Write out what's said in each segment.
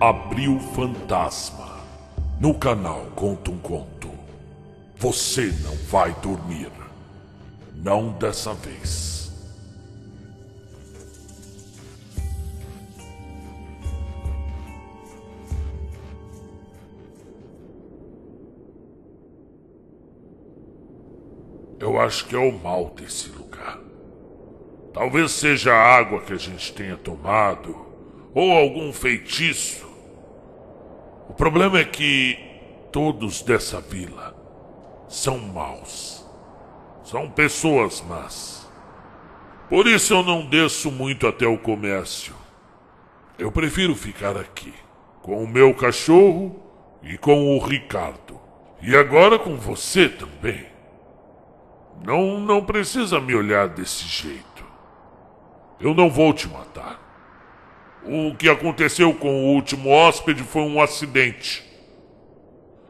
Abriu Fantasma. No canal Conta um Conto. Você não vai dormir. Não dessa vez. Eu acho que é o mal desse lugar. Talvez seja a água que a gente tenha tomado ou algum feitiço. O problema é que todos dessa vila são maus. São pessoas más. Por isso eu não desço muito até o comércio. Eu prefiro ficar aqui, com o meu cachorro e com o Ricardo. E agora com você também. Não, não precisa me olhar desse jeito. Eu não vou te matar. O que aconteceu com o último hóspede foi um acidente.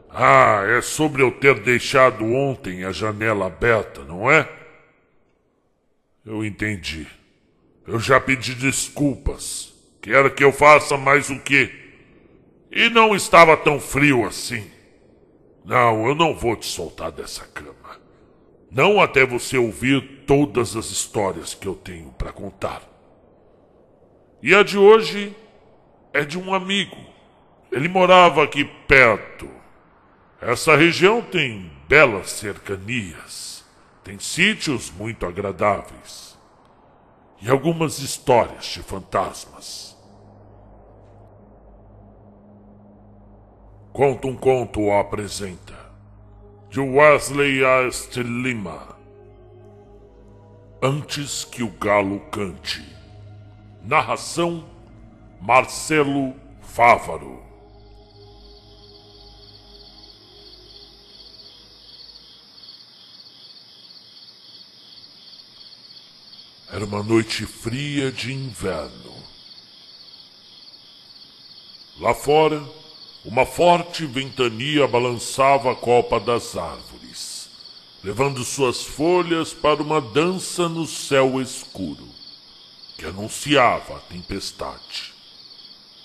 Ah, é sobre eu ter deixado ontem a janela aberta, não é? Eu entendi. Eu já pedi desculpas. Quero que eu faça mais o quê? E não estava tão frio assim. Não, eu não vou te soltar dessa cama. Não até você ouvir todas as histórias que eu tenho para contar. E a de hoje é de um amigo. Ele morava aqui perto. Essa região tem belas cercanias, tem sítios muito agradáveis e algumas histórias de fantasmas. Conta um conto apresenta de Wesley Astley Lima. Antes que o galo cante. Narração: Marcelo Fávaro. Era uma noite fria de inverno. Lá fora, uma forte ventania balançava a copa das árvores, levando suas folhas para uma dança no céu escuro que anunciava a tempestade.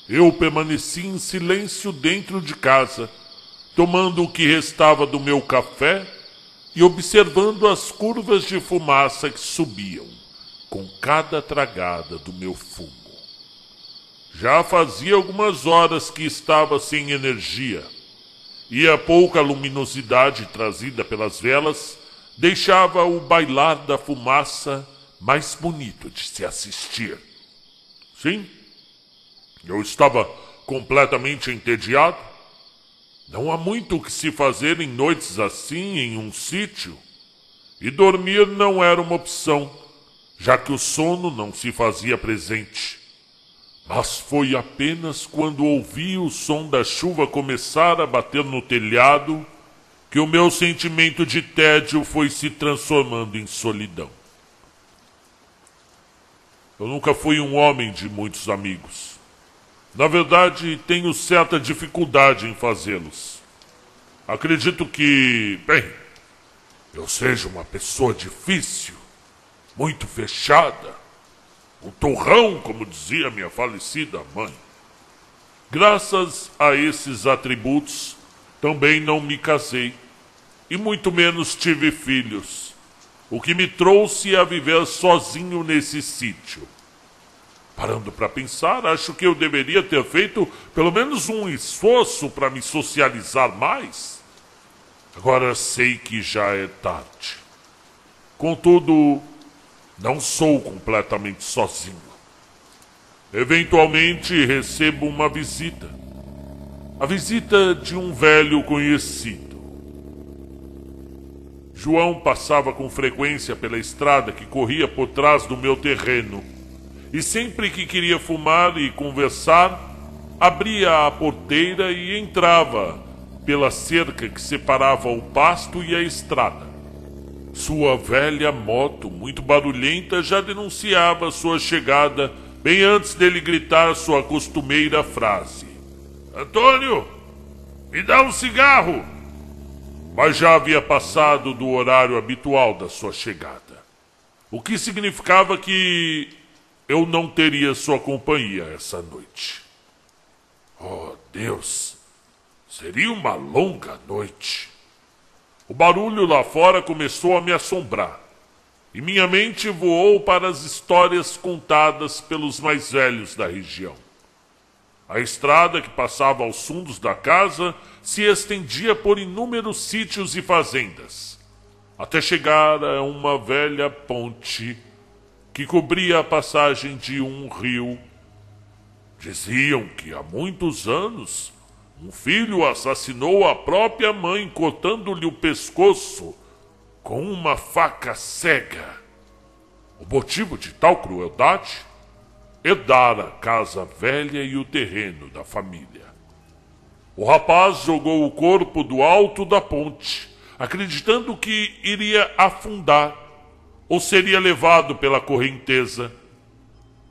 Eu permaneci em silêncio dentro de casa, tomando o que restava do meu café e observando as curvas de fumaça que subiam com cada tragada do meu fumo. Já fazia algumas horas que estava sem energia, e a pouca luminosidade trazida pelas velas deixava o bailar da fumaça mais bonito de se assistir. Sim, eu estava completamente entediado. Não há muito o que se fazer em noites assim em um sítio. E dormir não era uma opção, já que o sono não se fazia presente. Mas foi apenas quando ouvi o som da chuva começar a bater no telhado que o meu sentimento de tédio foi se transformando em solidão. Eu nunca fui um homem de muitos amigos. Na verdade, tenho certa dificuldade em fazê-los. Acredito que, bem, eu seja uma pessoa difícil, muito fechada, um torrão, como dizia minha falecida mãe. Graças a esses atributos, também não me casei e muito menos tive filhos o que me trouxe a viver sozinho nesse sítio. Parando para pensar, acho que eu deveria ter feito pelo menos um esforço para me socializar mais. Agora sei que já é tarde. Contudo, não sou completamente sozinho. Eventualmente recebo uma visita. A visita de um velho conhecido. João passava com frequência pela estrada que corria por trás do meu terreno. E sempre que queria fumar e conversar, abria a porteira e entrava pela cerca que separava o pasto e a estrada. Sua velha moto, muito barulhenta, já denunciava sua chegada bem antes dele gritar sua costumeira frase: Antônio, me dá um cigarro! mas já havia passado do horário habitual da sua chegada. O que significava que eu não teria sua companhia essa noite. Oh, Deus! Seria uma longa noite. O barulho lá fora começou a me assombrar, e minha mente voou para as histórias contadas pelos mais velhos da região. A estrada que passava aos fundos da casa se estendia por inúmeros sítios e fazendas, até chegar a uma velha ponte que cobria a passagem de um rio. Diziam que há muitos anos um filho assassinou a própria mãe cortando-lhe o pescoço com uma faca cega. O motivo de tal crueldade Herdara a casa velha e o terreno da família. O rapaz jogou o corpo do alto da ponte, acreditando que iria afundar ou seria levado pela correnteza.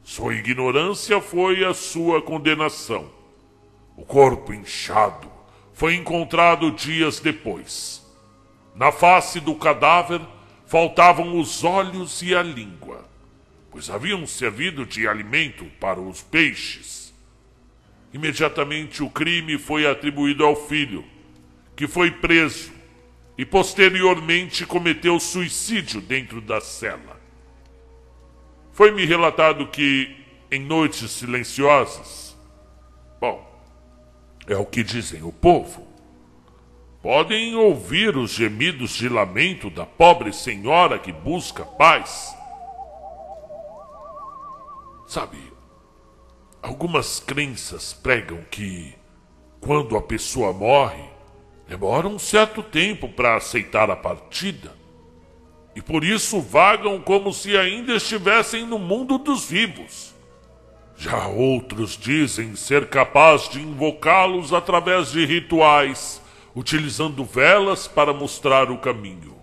Sua ignorância foi a sua condenação. O corpo inchado foi encontrado dias depois. Na face do cadáver faltavam os olhos e a língua pois haviam servido de alimento para os peixes. Imediatamente o crime foi atribuído ao filho, que foi preso e posteriormente cometeu suicídio dentro da cela. Foi-me relatado que, em noites silenciosas, bom, é o que dizem o povo, podem ouvir os gemidos de lamento da pobre senhora que busca paz Sabe, algumas crenças pregam que quando a pessoa morre, demora um certo tempo para aceitar a partida. E por isso vagam como se ainda estivessem no mundo dos vivos. Já outros dizem ser capaz de invocá-los através de rituais, utilizando velas para mostrar o caminho.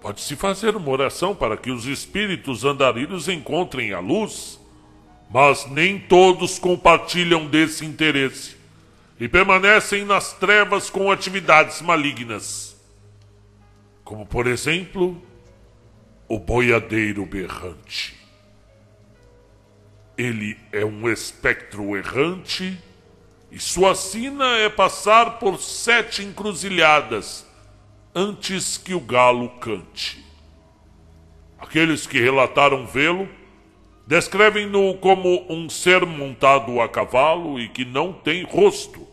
Pode-se fazer uma oração para que os espíritos andarilhos encontrem a luz, mas nem todos compartilham desse interesse e permanecem nas trevas com atividades malignas. Como, por exemplo, o boiadeiro berrante. Ele é um espectro errante e sua sina é passar por sete encruzilhadas antes que o galo cante. Aqueles que relataram vê-lo descrevem-no como um ser montado a cavalo e que não tem rosto.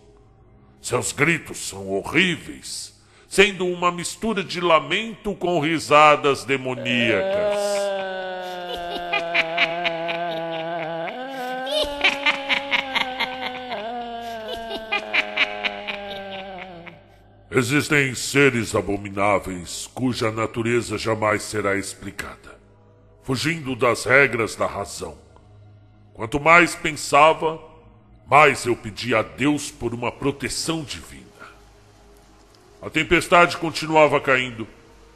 Seus gritos são horríveis, sendo uma mistura de lamento com risadas demoníacas. Existem seres abomináveis cuja natureza jamais será explicada, fugindo das regras da razão. Quanto mais pensava, mais eu pedia a Deus por uma proteção divina. A tempestade continuava caindo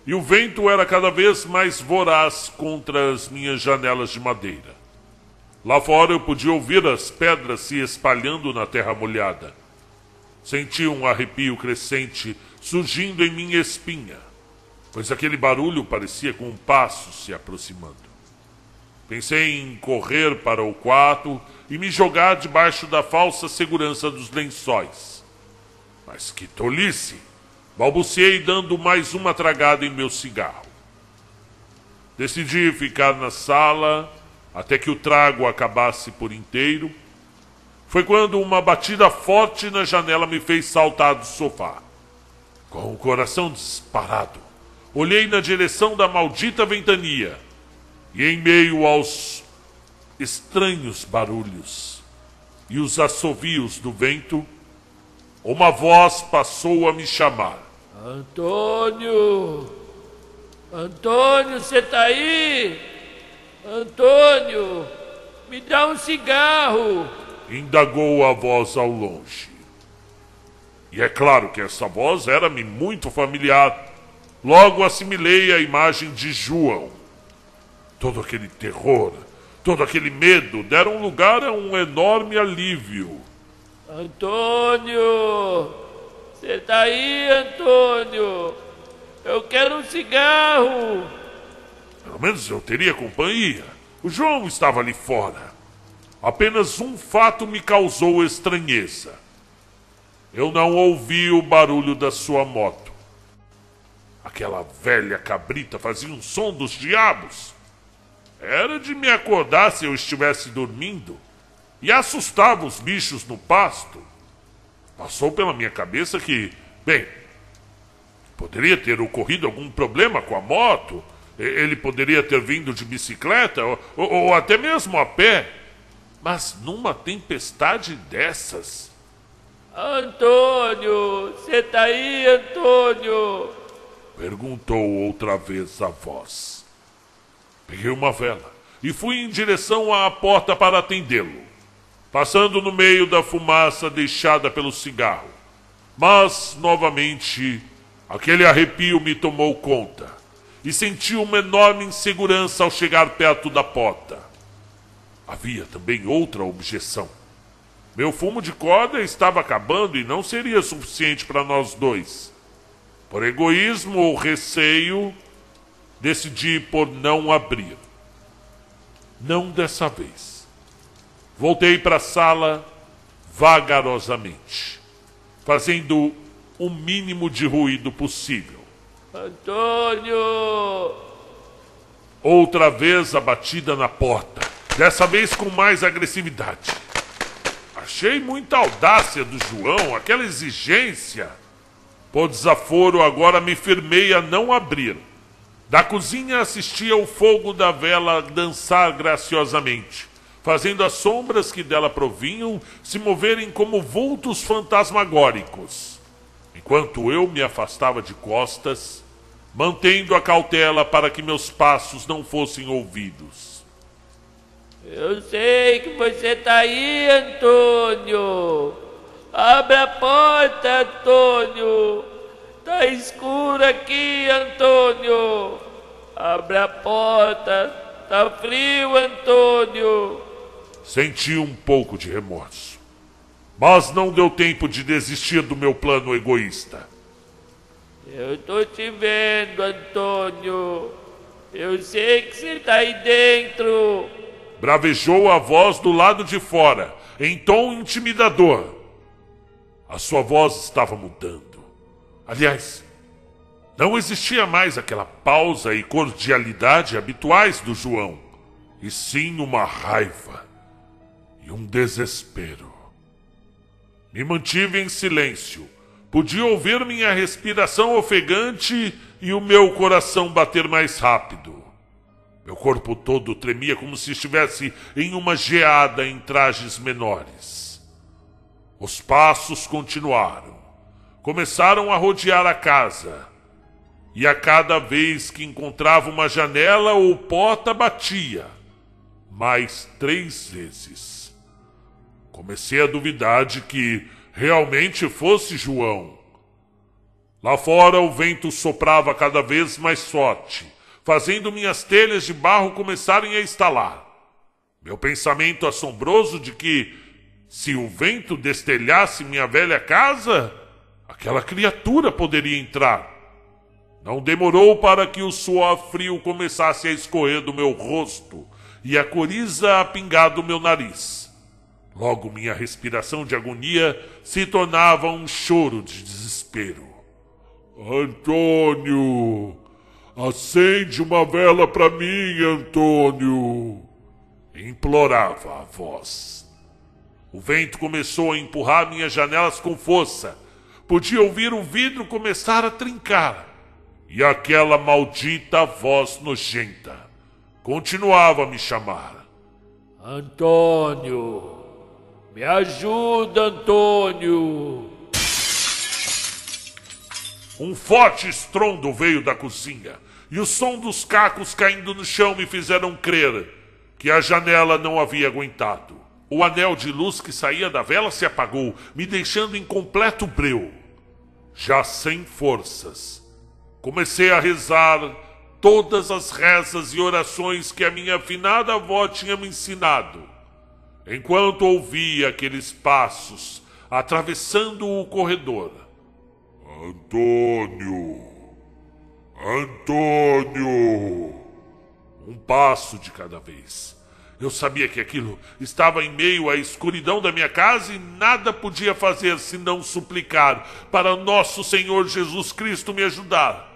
e o vento era cada vez mais voraz contra as minhas janelas de madeira. Lá fora eu podia ouvir as pedras se espalhando na terra molhada Senti um arrepio crescente surgindo em minha espinha, pois aquele barulho parecia com um passo se aproximando. Pensei em correr para o quarto e me jogar debaixo da falsa segurança dos lençóis. Mas que tolice! Balbuciei dando mais uma tragada em meu cigarro. Decidi ficar na sala até que o trago acabasse por inteiro foi quando uma batida forte na janela me fez saltar do sofá. Com o coração disparado, olhei na direção da maldita ventania e, em meio aos estranhos barulhos e os assovios do vento, uma voz passou a me chamar: Antônio! Antônio, você está aí? Antônio, me dá um cigarro! indagou a voz ao longe. E é claro que essa voz era-me muito familiar. Logo assimilei a imagem de João. Todo aquele terror, todo aquele medo deram lugar a um enorme alívio. Antônio! Você tá aí, Antônio? Eu quero um cigarro! Pelo menos eu teria companhia. O João estava ali fora. Apenas um fato me causou estranheza. Eu não ouvi o barulho da sua moto. Aquela velha cabrita fazia um som dos diabos. Era de me acordar se eu estivesse dormindo e assustava os bichos no pasto. Passou pela minha cabeça que, bem, poderia ter ocorrido algum problema com a moto, ele poderia ter vindo de bicicleta ou, ou, ou até mesmo a pé. Mas numa tempestade dessas. Antônio, você tá aí, Antônio? Perguntou outra vez a voz. Peguei uma vela e fui em direção à porta para atendê-lo, passando no meio da fumaça deixada pelo cigarro. Mas, novamente, aquele arrepio me tomou conta e senti uma enorme insegurança ao chegar perto da porta. Havia também outra objeção. Meu fumo de corda estava acabando e não seria suficiente para nós dois. Por egoísmo ou receio, decidi por não abrir. Não dessa vez. Voltei para a sala vagarosamente, fazendo o mínimo de ruído possível. Antônio! Outra vez a batida na porta dessa vez com mais agressividade. Achei muita audácia do João, aquela exigência. Por desaforo, agora me firmei a não abrir. Da cozinha assistia o fogo da vela dançar graciosamente, fazendo as sombras que dela provinham se moverem como vultos fantasmagóricos. Enquanto eu me afastava de costas, mantendo a cautela para que meus passos não fossem ouvidos. Eu sei que você está aí, Antônio. Abre a porta, Antônio. Está escuro aqui, Antônio. Abre a porta. Está frio, Antônio. Senti um pouco de remorso. Mas não deu tempo de desistir do meu plano egoísta. Eu tô te vendo, Antônio. Eu sei que você está aí dentro. Bravejou a voz do lado de fora, em tom intimidador. A sua voz estava mudando. Aliás, não existia mais aquela pausa e cordialidade habituais do João, e sim uma raiva e um desespero. Me mantive em silêncio. Podia ouvir minha respiração ofegante e o meu coração bater mais rápido. Meu corpo todo tremia como se estivesse em uma geada em trajes menores. Os passos continuaram. Começaram a rodear a casa. E a cada vez que encontrava uma janela ou porta, batia. Mais três vezes. Comecei a duvidar de que realmente fosse João. Lá fora, o vento soprava cada vez mais forte fazendo minhas telhas de barro começarem a estalar. Meu pensamento assombroso de que, se o vento destelhasse minha velha casa, aquela criatura poderia entrar. Não demorou para que o suor frio começasse a escorrer do meu rosto e a coriza a pingar do meu nariz. Logo minha respiração de agonia se tornava um choro de desespero. Antônio! Acende uma vela para mim, Antônio! Implorava a voz. O vento começou a empurrar minhas janelas com força. Podia ouvir o vidro começar a trincar. E aquela maldita voz nojenta continuava a me chamar. Antônio! Me ajuda, Antônio! Um forte estrondo veio da cozinha, e o som dos cacos caindo no chão me fizeram crer que a janela não havia aguentado. O anel de luz que saía da vela se apagou, me deixando em completo breu. Já sem forças, comecei a rezar todas as rezas e orações que a minha afinada avó tinha me ensinado. Enquanto ouvia aqueles passos atravessando o corredor, Antônio! Antônio! Um passo de cada vez. Eu sabia que aquilo estava em meio à escuridão da minha casa e nada podia fazer senão suplicar para nosso Senhor Jesus Cristo me ajudar.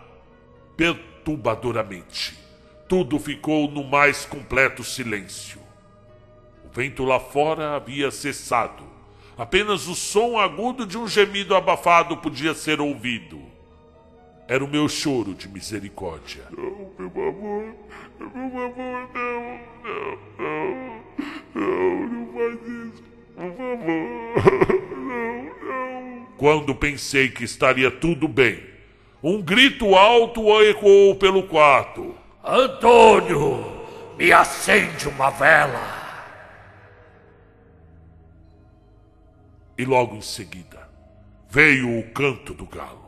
Perturbadoramente, tudo ficou no mais completo silêncio. O vento lá fora havia cessado Apenas o som agudo de um gemido abafado podia ser ouvido. Era o meu choro de misericórdia. Não, meu amor, meu amor, não, não, não, não, não faz isso, por favor, não, não. Quando pensei que estaria tudo bem, um grito alto ecoou pelo quarto. Antônio, me acende uma vela. E logo em seguida veio o canto do galo.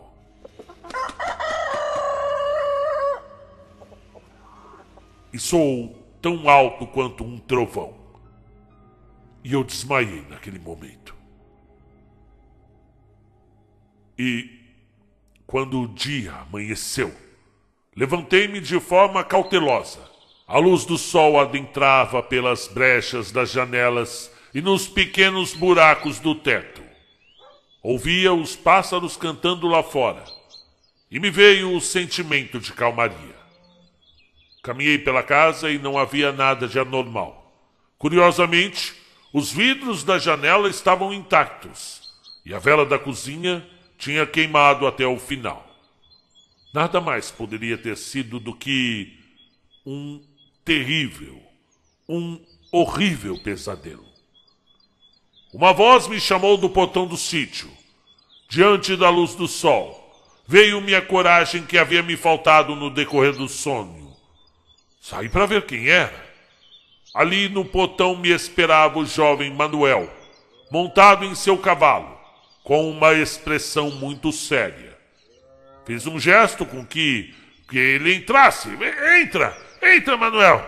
E soou tão alto quanto um trovão. E eu desmaiei naquele momento. E quando o dia amanheceu, levantei-me de forma cautelosa. A luz do sol adentrava pelas brechas das janelas e nos pequenos buracos do teto. Ouvia os pássaros cantando lá fora e me veio o sentimento de calmaria. Caminhei pela casa e não havia nada de anormal. Curiosamente, os vidros da janela estavam intactos e a vela da cozinha tinha queimado até o final. Nada mais poderia ter sido do que um terrível, um horrível pesadelo. Uma voz me chamou do portão do sítio. Diante da luz do sol, veio-me a coragem que havia me faltado no decorrer do sonho. Saí para ver quem era. Ali no portão me esperava o jovem Manuel, montado em seu cavalo, com uma expressão muito séria. Fiz um gesto com que, que ele entrasse. Entra, entra, Manuel.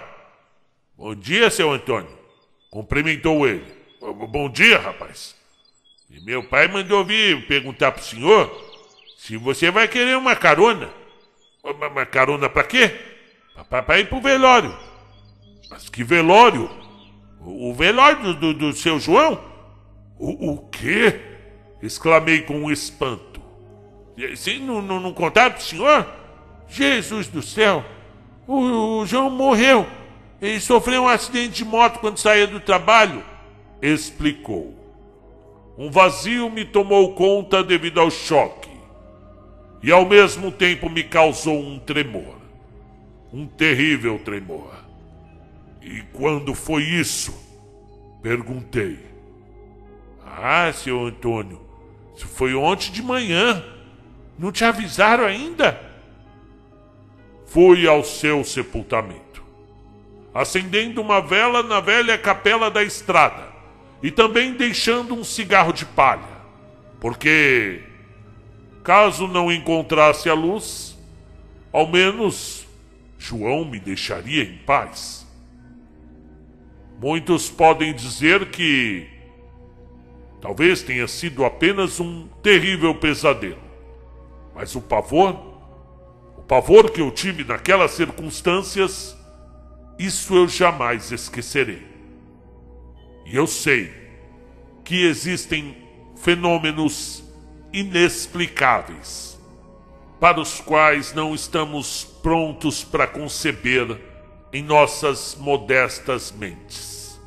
Bom dia, seu Antônio. Cumprimentou ele. Bom dia, rapaz. E meu pai mandou vir perguntar pro senhor se você vai querer uma carona. Uma, uma carona pra quê? Pra, pra, ir pro velório. Mas que velório? O, o velório do, do, seu João? O, o quê? Exclamei com espanto. Se não, não, não contaram pro senhor? Jesus do céu! O, o João morreu. Ele sofreu um acidente de moto quando saía do trabalho explicou. Um vazio me tomou conta devido ao choque, e ao mesmo tempo me causou um tremor. Um terrível tremor. E quando foi isso? Perguntei. Ah, seu Antônio, isso foi ontem de manhã. Não te avisaram ainda? Fui ao seu sepultamento, acendendo uma vela na velha capela da estrada e também deixando um cigarro de palha, porque, caso não encontrasse a luz, ao menos João me deixaria em paz. Muitos podem dizer que talvez tenha sido apenas um terrível pesadelo, mas o pavor, o pavor que eu tive naquelas circunstâncias, isso eu jamais esquecerei. E eu sei que existem fenômenos inexplicáveis, para os quais não estamos prontos para conceber em nossas modestas mentes.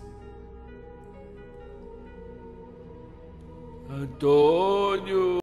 Antônio!